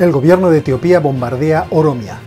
El gobierno de Etiopía bombardea Oromia.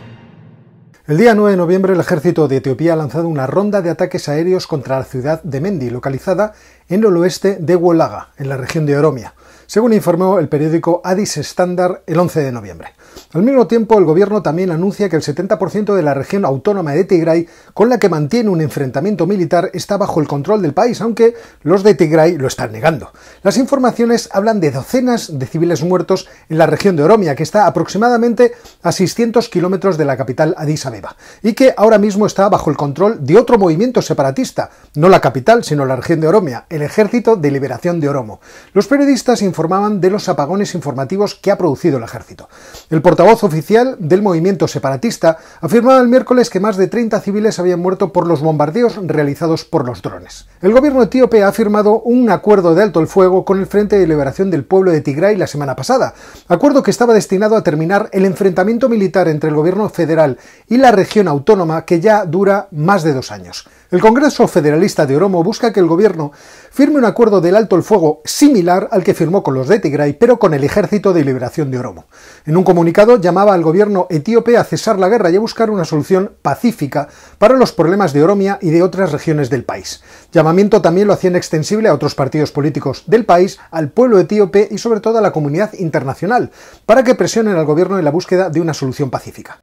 El día 9 de noviembre el ejército de Etiopía ha lanzado una ronda de ataques aéreos contra la ciudad de Mendi, localizada en el oeste de Huelaga, en la región de Oromia, según informó el periódico Addis Standard el 11 de noviembre. Al mismo tiempo, el gobierno también anuncia que el 70% de la región autónoma de Tigray, con la que mantiene un enfrentamiento militar, está bajo el control del país, aunque los de Tigray lo están negando. Las informaciones hablan de docenas de civiles muertos en la región de Oromia, que está aproximadamente a 600 kilómetros de la capital Addis Abeba, y que ahora mismo está bajo el control de otro movimiento separatista, no la capital, sino la región de Oromia, el Ejército de Liberación de Oromo. Los periodistas informaban de los apagones informativos que ha producido el ejército. El portavoz oficial del movimiento separatista afirmaba el miércoles que más de 30 civiles habían muerto por los bombardeos realizados por los drones. El gobierno etíope ha firmado un acuerdo de alto el fuego con el Frente de Liberación del Pueblo de Tigray la semana pasada, acuerdo que estaba destinado a terminar el enfrentamiento militar entre el gobierno federal y la región autónoma que ya dura más de dos años. El Congreso Federalista de Oromo busca que el gobierno firme un acuerdo del alto el fuego similar al que firmó con los de Tigray, pero con el Ejército de Liberación de Oromo. En un comunicado llamaba al gobierno etíope a cesar la guerra y a buscar una solución pacífica para los problemas de Oromia y de otras regiones del país. Llamamiento también lo hacían extensible a otros partidos políticos del país, al pueblo etíope y sobre todo a la comunidad internacional, para que presionen al gobierno en la búsqueda de una solución pacífica.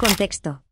Contexto.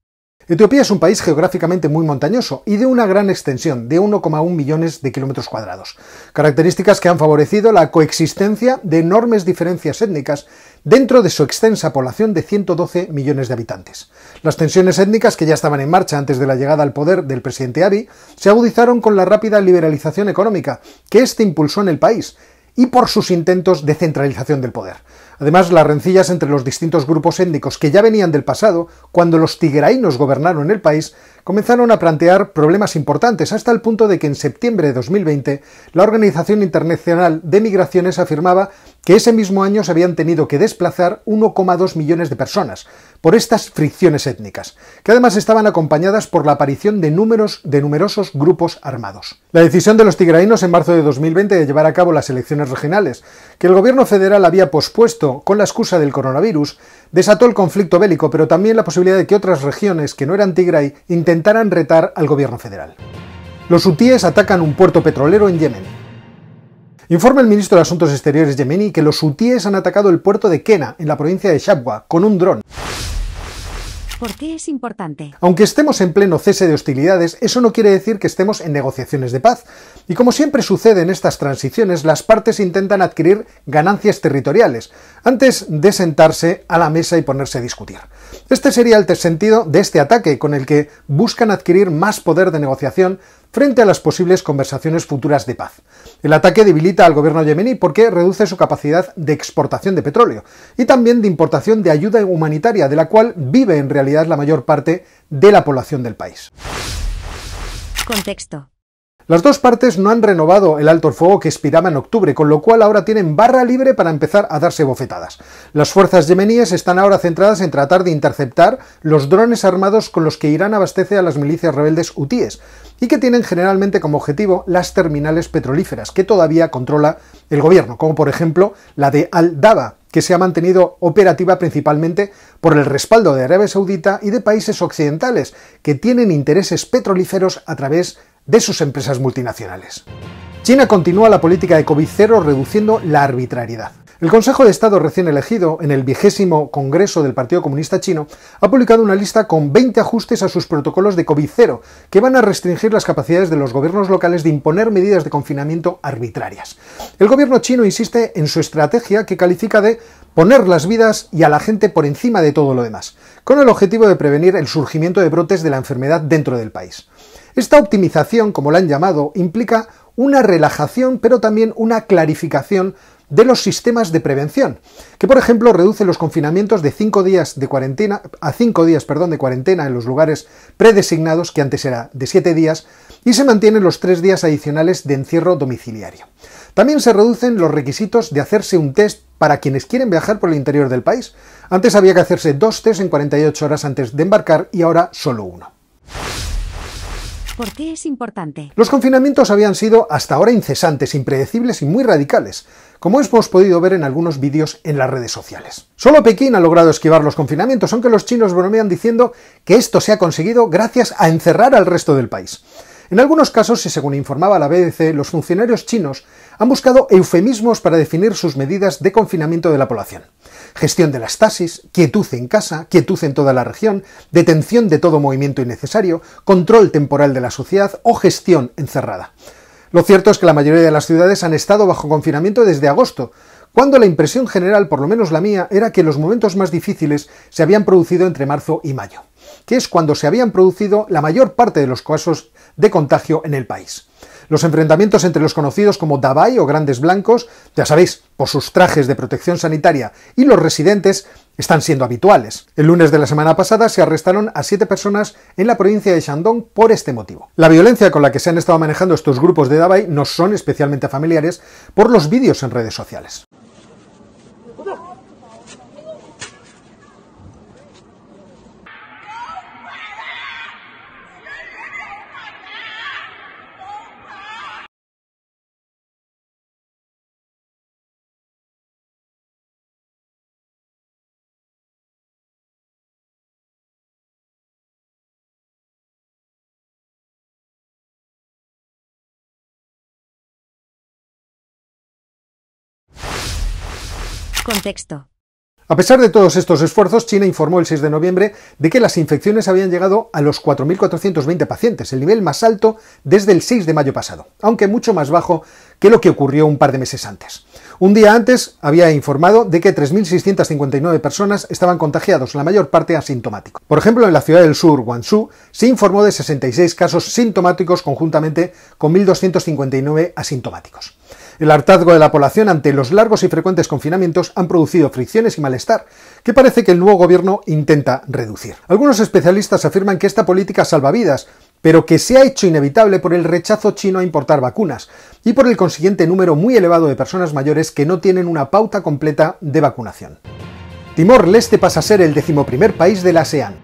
Etiopía es un país geográficamente muy montañoso y de una gran extensión, de 1,1 millones de kilómetros cuadrados, características que han favorecido la coexistencia de enormes diferencias étnicas dentro de su extensa población de 112 millones de habitantes. Las tensiones étnicas que ya estaban en marcha antes de la llegada al poder del presidente Abiy se agudizaron con la rápida liberalización económica que este impulsó en el país, y por sus intentos de centralización del poder. Además, las rencillas entre los distintos grupos étnicos que ya venían del pasado, cuando los tigraínos gobernaron el país, comenzaron a plantear problemas importantes hasta el punto de que en septiembre de 2020 la Organización Internacional de Migraciones afirmaba que ese mismo año se habían tenido que desplazar 1,2 millones de personas por estas fricciones étnicas, que además estaban acompañadas por la aparición de, números, de numerosos grupos armados. La decisión de los tigraínos en marzo de 2020 de llevar a cabo las elecciones regionales, que el gobierno federal había pospuesto con la excusa del coronavirus, desató el conflicto bélico, pero también la posibilidad de que otras regiones que no eran Tigray intentaran retar al gobierno federal. Los hutíes atacan un puerto petrolero en Yemen. Informa el ministro de Asuntos Exteriores yemení que los hutíes han atacado el puerto de Kena, en la provincia de Shabwa, con un dron. ¿Por qué es importante? Aunque estemos en pleno cese de hostilidades, eso no quiere decir que estemos en negociaciones de paz. Y como siempre sucede en estas transiciones, las partes intentan adquirir ganancias territoriales antes de sentarse a la mesa y ponerse a discutir. Este sería el sentido de este ataque, con el que buscan adquirir más poder de negociación frente a las posibles conversaciones futuras de paz. El ataque debilita al gobierno yemení porque reduce su capacidad de exportación de petróleo y también de importación de ayuda humanitaria, de la cual vive en realidad la mayor parte de la población del país. Contexto. Las dos partes no han renovado el alto el fuego que expiraba en octubre, con lo cual ahora tienen barra libre para empezar a darse bofetadas. Las fuerzas yemeníes están ahora centradas en tratar de interceptar los drones armados con los que Irán abastece a las milicias rebeldes hutíes y que tienen generalmente como objetivo las terminales petrolíferas que todavía controla el gobierno, como por ejemplo la de Al-Daba, que se ha mantenido operativa principalmente por el respaldo de Arabia Saudita y de países occidentales que tienen intereses petrolíferos a través de de sus empresas multinacionales. China continúa la política de COVID 0 reduciendo la arbitrariedad. El Consejo de Estado recién elegido, en el vigésimo Congreso del Partido Comunista Chino, ha publicado una lista con 20 ajustes a sus protocolos de covid 0 que van a restringir las capacidades de los gobiernos locales de imponer medidas de confinamiento arbitrarias. El gobierno chino insiste en su estrategia que califica de poner las vidas y a la gente por encima de todo lo demás, con el objetivo de prevenir el surgimiento de brotes de la enfermedad dentro del país. Esta optimización, como la han llamado, implica una relajación, pero también una clarificación de los sistemas de prevención, que por ejemplo reduce los confinamientos de cinco días de cuarentena a 5 días, perdón, de cuarentena en los lugares predesignados, que antes era de 7 días, y se mantienen los 3 días adicionales de encierro domiciliario. También se reducen los requisitos de hacerse un test para quienes quieren viajar por el interior del país. Antes había que hacerse dos tests en 48 horas antes de embarcar y ahora solo uno. ¿Por qué es importante? Los confinamientos habían sido hasta ahora incesantes, impredecibles y muy radicales, como hemos podido ver en algunos vídeos en las redes sociales. Solo Pekín ha logrado esquivar los confinamientos, aunque los chinos bromean diciendo que esto se ha conseguido gracias a encerrar al resto del país. En algunos casos, y según informaba la BBC, los funcionarios chinos han buscado eufemismos para definir sus medidas de confinamiento de la población. Gestión de las tasis, quietud en casa, quietud en toda la región, detención de todo movimiento innecesario, control temporal de la sociedad o gestión encerrada. Lo cierto es que la mayoría de las ciudades han estado bajo confinamiento desde agosto, cuando la impresión general, por lo menos la mía, era que los momentos más difíciles se habían producido entre marzo y mayo, que es cuando se habían producido la mayor parte de los casos de contagio en el país. Los enfrentamientos entre los conocidos como Dabai o Grandes Blancos, ya sabéis, por sus trajes de protección sanitaria, y los residentes están siendo habituales. El lunes de la semana pasada se arrestaron a siete personas en la provincia de Shandong por este motivo. La violencia con la que se han estado manejando estos grupos de Dabai no son especialmente familiares por los vídeos en redes sociales. 不是。Contexto. A pesar de todos estos esfuerzos, China informó el 6 de noviembre de que las infecciones habían llegado a los 4.420 pacientes, el nivel más alto desde el 6 de mayo pasado, aunque mucho más bajo que lo que ocurrió un par de meses antes. Un día antes había informado de que 3.659 personas estaban contagiados, la mayor parte asintomáticos. Por ejemplo, en la ciudad del sur, Guangzhou, se informó de 66 casos sintomáticos conjuntamente con 1.259 asintomáticos. El hartazgo de la población ante los largos y frecuentes confinamientos han producido fricciones y malestar, que parece que el nuevo gobierno intenta reducir. Algunos especialistas afirman que esta política salva vidas, pero que se ha hecho inevitable por el rechazo chino a importar vacunas y por el consiguiente número muy elevado de personas mayores que no tienen una pauta completa de vacunación. Timor-Leste pasa a ser el decimoprimer país de la ASEAN,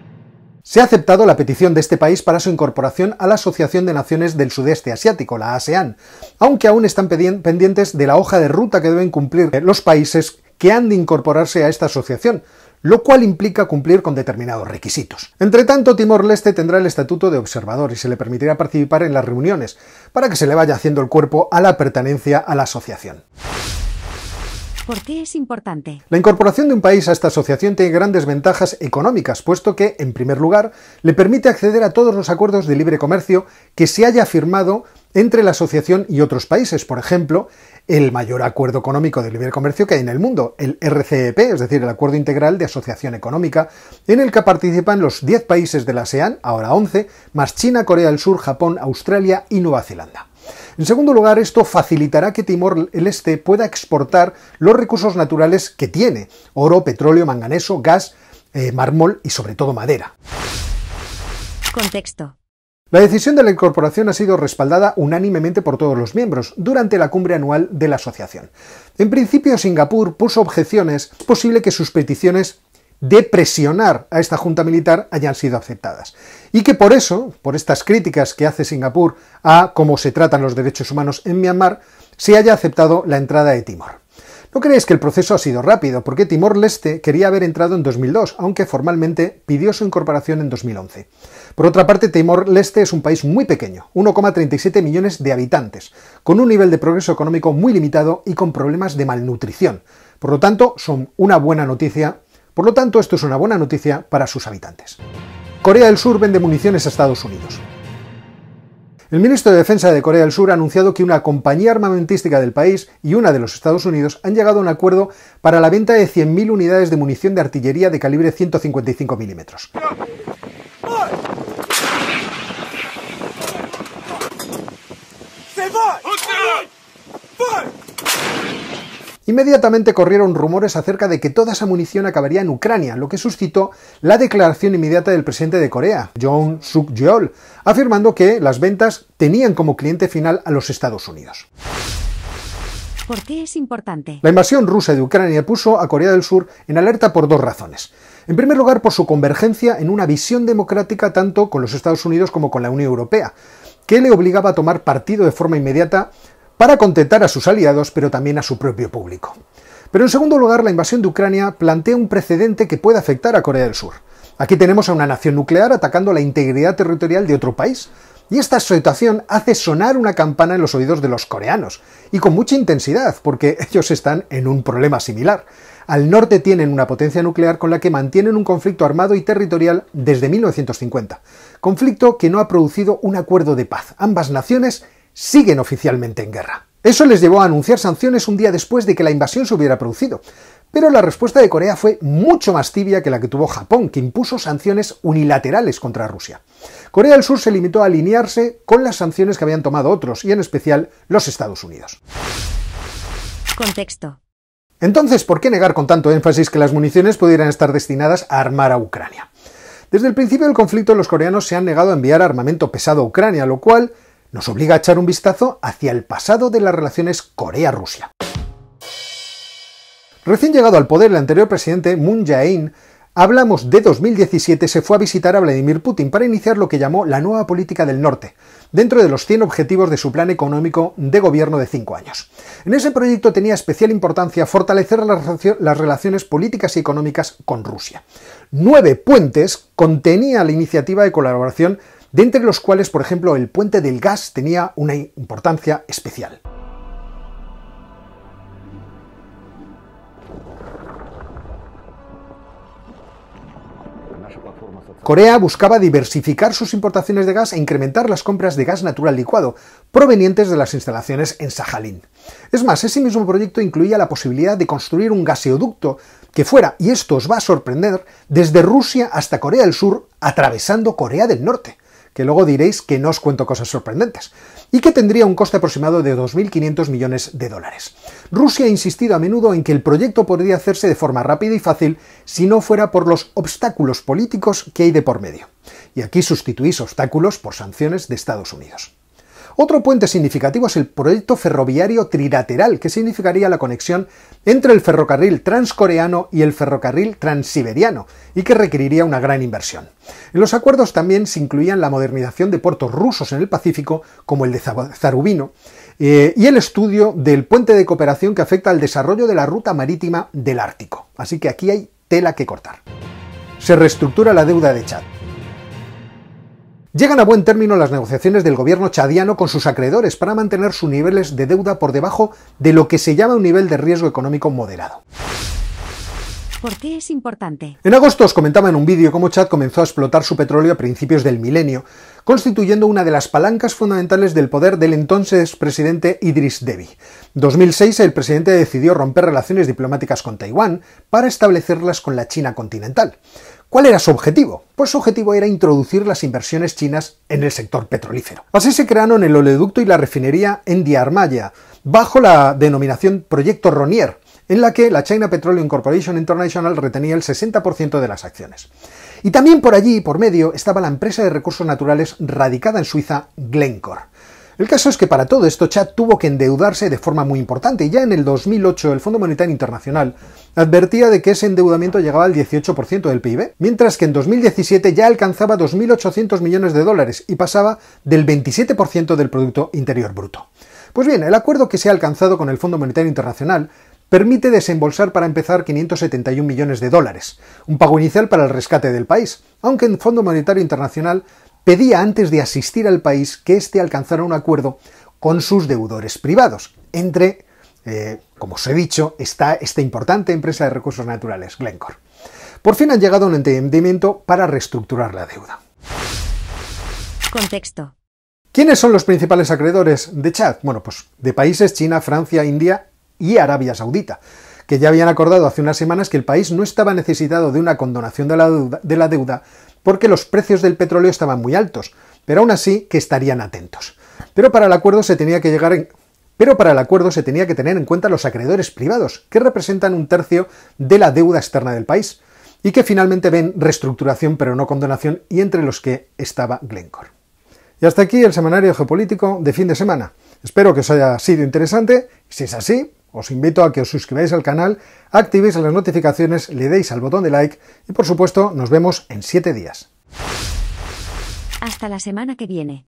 se ha aceptado la petición de este país para su incorporación a la Asociación de Naciones del Sudeste Asiático, la ASEAN, aunque aún están pendientes de la hoja de ruta que deben cumplir eh, los países que han de incorporarse a esta asociación, lo cual implica cumplir con determinados requisitos. Entre tanto, Timor-Leste tendrá el estatuto de observador y se le permitirá participar en las reuniones, para que se le vaya haciendo el cuerpo a la pertenencia a la asociación. ¿Por qué es importante? La incorporación de un país a esta asociación tiene grandes ventajas económicas, puesto que, en primer lugar, le permite acceder a todos los acuerdos de libre comercio que se haya firmado entre la asociación y otros países. Por ejemplo, el mayor acuerdo económico de libre comercio que hay en el mundo, el RCEP, es decir, el Acuerdo Integral de Asociación Económica, en el que participan los 10 países de la ASEAN, ahora 11, más China, Corea del Sur, Japón, Australia y Nueva Zelanda. En segundo lugar, esto facilitará que Timor el Este pueda exportar los recursos naturales que tiene, oro, petróleo, manganeso, gas, eh, mármol y sobre todo madera. Contexto. La decisión de la incorporación ha sido respaldada unánimemente por todos los miembros durante la cumbre anual de la asociación. En principio, Singapur puso objeciones, posible que sus peticiones de presionar a esta junta militar hayan sido aceptadas. Y que por eso, por estas críticas que hace Singapur a cómo se tratan los derechos humanos en Myanmar, se haya aceptado la entrada de Timor. No creéis que el proceso ha sido rápido, porque Timor-Leste quería haber entrado en 2002, aunque formalmente pidió su incorporación en 2011. Por otra parte, Timor-Leste es un país muy pequeño, 1,37 millones de habitantes, con un nivel de progreso económico muy limitado y con problemas de malnutrición. Por lo tanto, son una buena noticia por lo tanto, esto es una buena noticia para sus habitantes. Corea del Sur vende municiones a Estados Unidos. El ministro de Defensa de Corea del Sur ha anunciado que una compañía armamentística del país y una de los Estados Unidos han llegado a un acuerdo para la venta de 100.000 unidades de munición de artillería de calibre 155 milímetros. Inmediatamente corrieron rumores acerca de que toda esa munición acabaría en Ucrania, lo que suscitó la declaración inmediata del presidente de Corea, John suk jeol afirmando que las ventas tenían como cliente final a los Estados Unidos. ¿Por qué es importante? La invasión rusa de Ucrania puso a Corea del Sur en alerta por dos razones. En primer lugar, por su convergencia en una visión democrática tanto con los Estados Unidos como con la Unión Europea, que le obligaba a tomar partido de forma inmediata para contentar a sus aliados, pero también a su propio público. Pero en segundo lugar, la invasión de Ucrania plantea un precedente que puede afectar a Corea del Sur. Aquí tenemos a una nación nuclear atacando la integridad territorial de otro país, y esta situación hace sonar una campana en los oídos de los coreanos, y con mucha intensidad, porque ellos están en un problema similar. Al norte tienen una potencia nuclear con la que mantienen un conflicto armado y territorial desde 1950, conflicto que no ha producido un acuerdo de paz. Ambas naciones siguen oficialmente en guerra. Eso les llevó a anunciar sanciones un día después de que la invasión se hubiera producido. Pero la respuesta de Corea fue mucho más tibia que la que tuvo Japón, que impuso sanciones unilaterales contra Rusia. Corea del Sur se limitó a alinearse con las sanciones que habían tomado otros, y en especial los Estados Unidos. Contexto. Entonces, ¿por qué negar con tanto énfasis que las municiones pudieran estar destinadas a armar a Ucrania? Desde el principio del conflicto, los coreanos se han negado a enviar armamento pesado a Ucrania, lo cual nos obliga a echar un vistazo hacia el pasado de las relaciones Corea-Rusia. Recién llegado al poder el anterior presidente Moon Jae-in, hablamos de 2017, se fue a visitar a Vladimir Putin para iniciar lo que llamó la nueva política del norte, dentro de los 100 objetivos de su plan económico de gobierno de 5 años. En ese proyecto tenía especial importancia fortalecer las relaciones políticas y económicas con Rusia. Nueve puentes contenía la iniciativa de colaboración de entre los cuales, por ejemplo, el puente del gas tenía una importancia especial. Corea buscaba diversificar sus importaciones de gas e incrementar las compras de gas natural licuado provenientes de las instalaciones en Sajalín. Es más, ese mismo proyecto incluía la posibilidad de construir un gaseoducto que fuera, y esto os va a sorprender, desde Rusia hasta Corea del Sur, atravesando Corea del Norte que luego diréis que no os cuento cosas sorprendentes, y que tendría un coste aproximado de 2.500 millones de dólares. Rusia ha insistido a menudo en que el proyecto podría hacerse de forma rápida y fácil si no fuera por los obstáculos políticos que hay de por medio. Y aquí sustituís obstáculos por sanciones de Estados Unidos. Otro puente significativo es el proyecto ferroviario trilateral, que significaría la conexión entre el ferrocarril transcoreano y el ferrocarril transiberiano, y que requeriría una gran inversión. En los acuerdos también se incluían la modernización de puertos rusos en el Pacífico, como el de Zarubino, eh, y el estudio del puente de cooperación que afecta al desarrollo de la ruta marítima del Ártico. Así que aquí hay tela que cortar. Se reestructura la deuda de Chad. Llegan a buen término las negociaciones del gobierno chadiano con sus acreedores para mantener sus niveles de deuda por debajo de lo que se llama un nivel de riesgo económico moderado. ¿Por qué es importante? En agosto os comentaba en un vídeo cómo Chad comenzó a explotar su petróleo a principios del milenio, constituyendo una de las palancas fundamentales del poder del entonces presidente Idris Deby. En 2006 el presidente decidió romper relaciones diplomáticas con Taiwán para establecerlas con la China continental. ¿Cuál era su objetivo? Pues su objetivo era introducir las inversiones chinas en el sector petrolífero. Así se crearon el oleoducto y la refinería en Diarmaya, bajo la denominación Proyecto Ronier, en la que la China Petroleum Corporation International retenía el 60% de las acciones. Y también por allí, por medio, estaba la empresa de recursos naturales radicada en Suiza, Glencore. El caso es que para todo esto Chad tuvo que endeudarse de forma muy importante. Ya en el 2008 el Fondo Monetario Internacional advertía de que ese endeudamiento llegaba al 18% del PIB, mientras que en 2017 ya alcanzaba 2.800 millones de dólares y pasaba del 27% del Producto Interior Bruto. Pues bien, el acuerdo que se ha alcanzado con el Fondo Monetario Internacional permite desembolsar para empezar 571 millones de dólares, un pago inicial para el rescate del país, aunque el Fondo Monetario Internacional pedía antes de asistir al país que éste alcanzara un acuerdo con sus deudores privados, entre, eh, como os he dicho, está esta importante empresa de recursos naturales, Glencore. Por fin han llegado a un entendimiento para reestructurar la deuda. Contexto. ¿Quiénes son los principales acreedores de Chad? Bueno, pues de países China, Francia, India y Arabia Saudita, que ya habían acordado hace unas semanas que el país no estaba necesitado de una condonación de la deuda porque los precios del petróleo estaban muy altos, pero aún así que estarían atentos. Pero para el acuerdo se tenía que llegar Pero para el acuerdo se tenía que tener en cuenta los acreedores privados, que representan un tercio de la deuda externa del país, y que finalmente ven reestructuración pero no condonación, y entre los que estaba Glencore. Y hasta aquí el semanario geopolítico de fin de semana. Espero que os haya sido interesante. Si es así, os invito a que os suscribáis al canal, activéis las notificaciones, le deis al botón de like y por supuesto nos vemos en 7 días. Hasta la semana que viene.